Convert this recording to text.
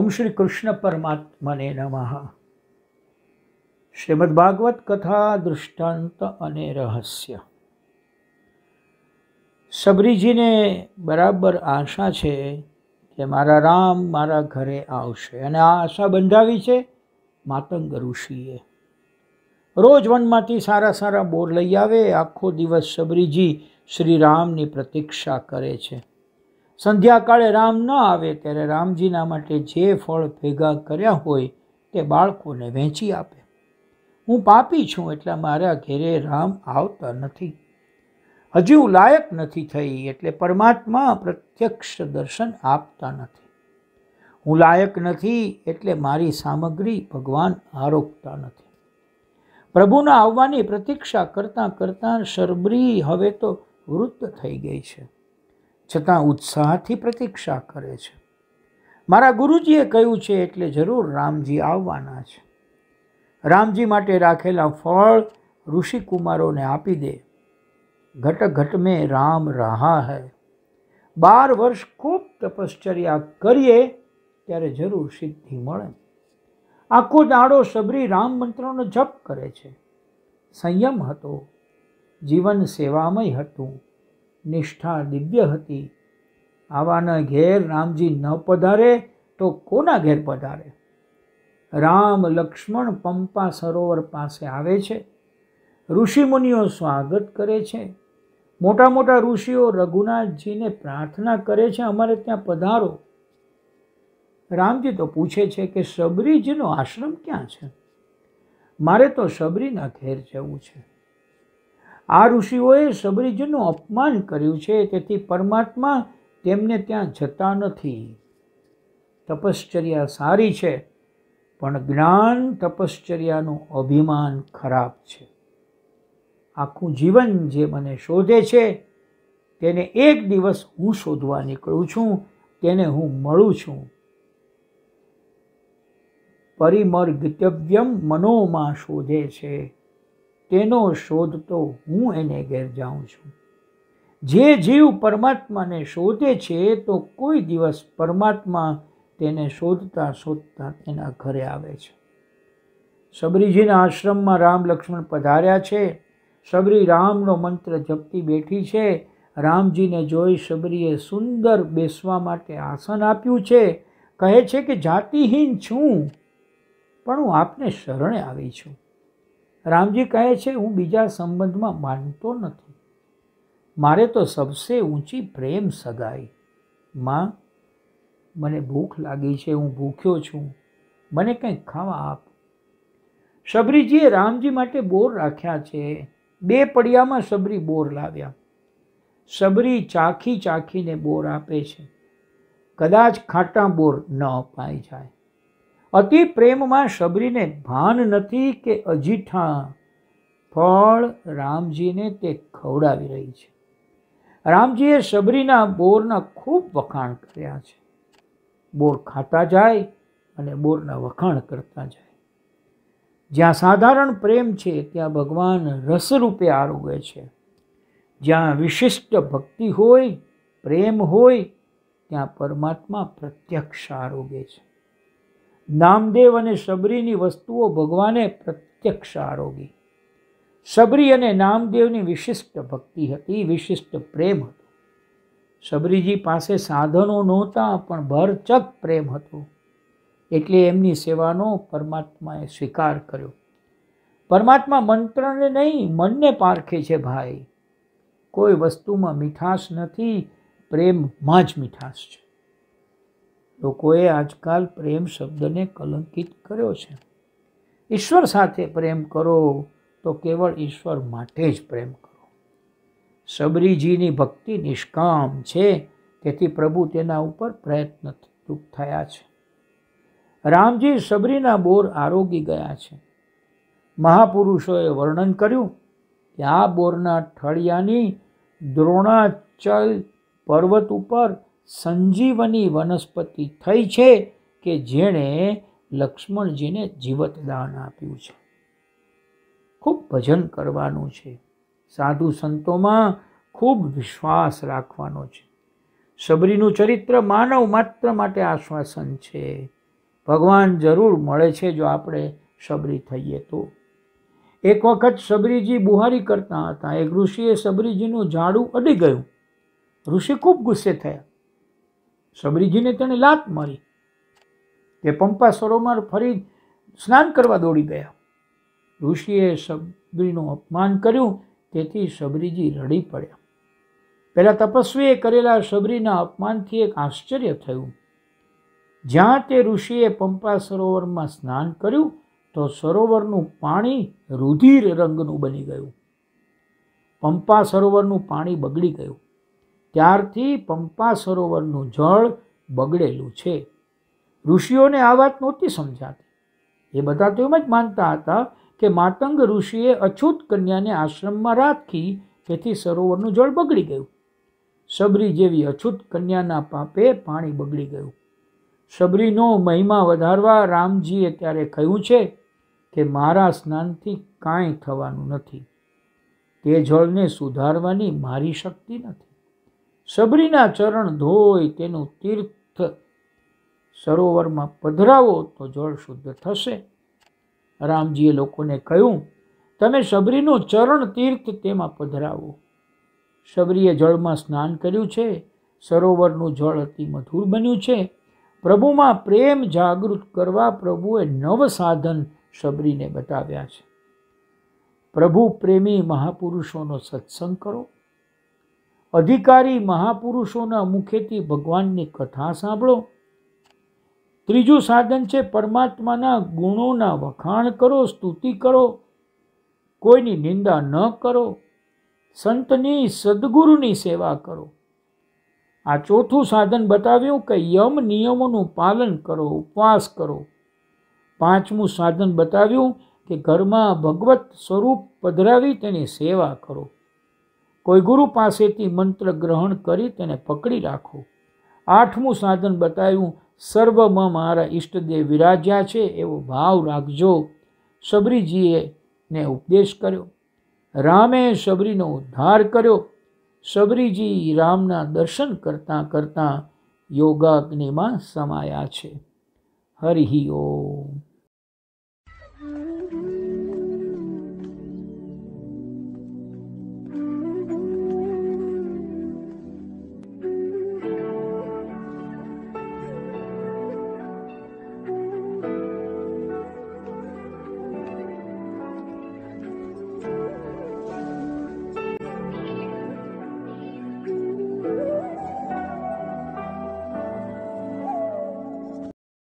ઓમ શ્રી કૃષ્ણ પરમાત્માને નમઃ શ્રીમદ ભાગવત કથા દૃષ્ટાંત અને રહસ્ય સબરીજીને બરાબર આશા છે કે મારા રામ મારા ઘરે આવશે અને આ આશા બંધાવી છે માતંગ ઋષિએ રોજ વનમાંથી સારા સારા બોર લઈ આવે આખો દિવસ સબરીજી શ્રી રામની પ્રતીક્ષા કરે છે સંધ્યાકાળે રામ ન આવે ત્યારે રામજીના માટે જે ફળ ભેગા કર્યા હોય તે બાળકોને વહેંચી આપે હું પાપી છું એટલે મારા ઘેરે રામ આવતા નથી હજી હું લાયક નથી થઈ એટલે પરમાત્મા પ્રત્યક્ષ દર્શન આપતા નથી હું લાયક નથી એટલે મારી સામગ્રી ભગવાન આરોપતા નથી પ્રભુના આવવાની પ્રતીક્ષા કરતાં કરતાં શરબરી હવે તો વૃત્ત થઈ ગઈ છે છતાં ઉત્સાહથી પ્રતીક્ષા કરે છે મારા ગુરુજીએ કહ્યું છે એટલે જરૂર રામજી આવવાના છે રામજી માટે રાખેલા ફળ ઋષિકુમારોને આપી દે ઘટ ઘટ મેં રામ રહા હૈ બાર વર્ષ ખૂબ તપશ્ચર્યા કરીએ ત્યારે જરૂર સિદ્ધિ મળે આખો દાડો સબરી રામ મંત્રનો જપ કરે છે સંયમ હતો જીવન સેવામય હતું નિષ્ઠા દિવ્ય હતી આવાના ઘેર રામજી ન પધારે તો કોના ઘેર પધારે રામ લક્ષ્મણ પંપા સરોવર પાસે આવે છે ઋષિમુનિઓ સ્વાગત કરે છે મોટા મોટા ઋષિઓ રઘુનાથજીને પ્રાર્થના કરે છે અમારે ત્યાં પધારો રામજી તો પૂછે છે કે શબરીજીનો આશ્રમ ક્યાં છે મારે તો શબરીના ઘેર જવું છે આ ઋષિઓએ સબરીજનું અપમાન કર્યું છે તેથી પરમાત્મા તેમને ત્યાં જતા નથી તપશ્ચર્યા સારી છે પણ જ્ઞાન તપશ્ચર્યાનું અભિમાન ખરાબ છે આખું જીવન જે મને શોધે છે તેને એક દિવસ હું શોધવા નીકળું છું તેને હું મળું છું પરિમર્ગતવ્યમ મનોમાં શોધે છે તેનો શોધ તો હું એને ઘેર જાઉં છું જે જીવ પરમાત્માને શોધે છે તો કોઈ દિવસ પરમાત્મા તેને શોધતા શોધતા તેના ઘરે આવે છે સબરીજીના આશ્રમમાં રામ લક્ષ્મણ પધાર્યા છે સબરી રામનો મંત્ર જપતી બેઠી છે રામજીને જોઈ સબરીએ સુંદર બેસવા માટે આસન આપ્યું છે કહે છે કે જાતિહીન છું પણ હું આપને શરણે આવી છું રામજી કહે છે હું બીજા સંબંધમાં માનતો નથી મારે તો સબસે ઊંચી પ્રેમ સગાઈ માં મને ભૂખ લાગી છે હું ભૂખ્યો છું મને કંઈક ખાવા આપ શબરીજીએ રામજી માટે બોર રાખ્યા છે બે પડિયામાં શબરી બોર લાવ્યા શબરી ચાખી ચાખીને બોર આપે છે કદાચ ખાટા બોર ન અપાઈ જાય અતિ પ્રેમમાં શબરીને ભાન નથી કે અજીઠા ફળ રામજીને તે ખવડાવી રહી છે રામજીએ શબરીના બોરના ખૂબ વખાણ કર્યા છે બોર ખાતા જાય અને બોરના વખાણ કરતા જાય જ્યાં સાધારણ પ્રેમ છે ત્યાં ભગવાન રસરૂપે આરોગે છે જ્યાં વિશિષ્ટ ભક્તિ હોય પ્રેમ હોય ત્યાં પરમાત્મા પ્રત્યક્ષ આરોગે છે નામદેવ અને શબરીની વસ્તુઓ ભગવાને પ્રત્યક્ષ આરોગી શબરી અને નામદેવની વિશિષ્ટ ભક્તિ હતી વિશિષ્ટ પ્રેમ હતો શબરીજી પાસે સાધનો નહોતા પણ ભરચક પ્રેમ હતો એટલે એમની સેવાનો પરમાત્માએ સ્વીકાર કર્યો પરમાત્મા મંત્રને નહીં મનને પારખે છે ભાઈ કોઈ વસ્તુમાં મીઠાશ નથી પ્રેમમાં જ મીઠાશ છે લોકોએ આજકાલ પ્રેમ શબ્દને કલંકિત કર્યો છે ઈશ્વર સાથે પ્રેમ કરો તો કેવળ ઈશ્વર માટે જ પ્રેમ કરો સબરીજીની ભક્તિ નિષ્કામ છે તેથી પ્રભુ તેના ઉપર પ્રયત્ન ચૂક થયા છે રામજી સબરીના બોર આરોગી ગયા છે મહાપુરુષોએ વર્ણન કર્યું કે આ બોરના ઠળિયાની દ્રોણાચલ પર્વત ઉપર સંજીવની વનસ્પતિ થઈ છે કે જેણે લક્ષ્મણજીને જીવતદાન આપ્યું છે ખૂબ ભજન કરવાનું છે સાધુ સંતોમાં ખૂબ વિશ્વાસ રાખવાનો છે શબરીનું ચરિત્ર માનવ માત્ર માટે આશ્વાસન છે ભગવાન જરૂર મળે છે જો આપણે શબરી થઈએ તો એક વખત શબરીજી બુહારી કરતા હતા એક ઋષિએ શબરીજીનું ઝાડું અડી ગયું ઋષિ ખૂબ ગુસ્સે થયા શબરીજીને તેણે લાત મારી તે પંપા સરોવર ફરી સ્નાન કરવા દોડી ગયા ઋષિએ શબરીનું અપમાન કર્યું તેથી શબરીજી રડી પડ્યા પહેલાં તપસ્વીએ કરેલા શબરીના અપમાનથી એક આશ્ચર્ય થયું જ્યાં તે ઋષિએ પંપા સરોવરમાં સ્નાન કર્યું તો સરોવરનું પાણી રુધિર રંગનું બની ગયું પંપા સરોવરનું પાણી બગડી ગયું ત્યારથી પંપા સરોવરનું જળ બગડેલું છે ઋષિઓને આ વાત નહોતી સમજાતી એ બધા તો એમ જ માનતા હતા કે માતંગ ઋષિએ અછૂત કન્યાને આશ્રમમાં રાખી તેથી સરોવરનું જળ બગડી ગયું સબરી જેવી અછૂત કન્યાના પાપે પાણી બગડી ગયું સબરીનો મહિમા વધારવા રામજીએ ત્યારે કહ્યું છે કે મારા સ્નાનથી કાંઈ થવાનું નથી તે જળને સુધારવાની મારી શક્તિ નથી સબરીના ચરણ ધોઈ તેનું તીર્થ સરોવરમાં પધરાવો તો જળ શુદ્ધ થશે રામજીએ લોકોને કહ્યું તમે સબરીનું ચરણ તીર્થ તેમાં પધરાવો સબરીએ જળમાં સ્નાન કર્યું છે સરોવરનું જળ અતિ મધુર બન્યું છે પ્રભુમાં પ્રેમ જાગૃત કરવા પ્રભુએ નવ સાધન શબરીને બતાવ્યા છે પ્રભુ પ્રેમી મહાપુરુષોનો સત્સંગ કરો અધિકારી મહાપુરુષોના મુખેથી ભગવાનની કથા સાંભળો ત્રીજું સાધન છે પરમાત્માના ગુણોના વખાણ કરો સ્તુતિ કરો કોઈની નિંદા ન કરો સંતની સદગુરુની સેવા કરો આ ચોથું સાધન બતાવ્યું કે યમ નિયમોનું પાલન કરો ઉપવાસ કરો પાંચમું સાધન બતાવ્યું કે ઘરમાં ભગવત સ્વરૂપ પધરાવી તેની સેવા કરો કોઈ ગુરુ પાસેથી મંત્ર ગ્રહણ કરી તેને પકડી રાખો આઠમું સાધન બતાવ્યું સર્વમાં મારા ઈષ્ટદેવ વિરાજ્યા છે એવો ભાવ રાખજો શબરીજીએ ને ઉપદેશ કર્યો રામે શબરીનો ઉદ્ધાર કર્યો શબરીજી રામના દર્શન કરતાં કરતાં યોગાગ્નિમાં સમાયા છે હરિ ઓમ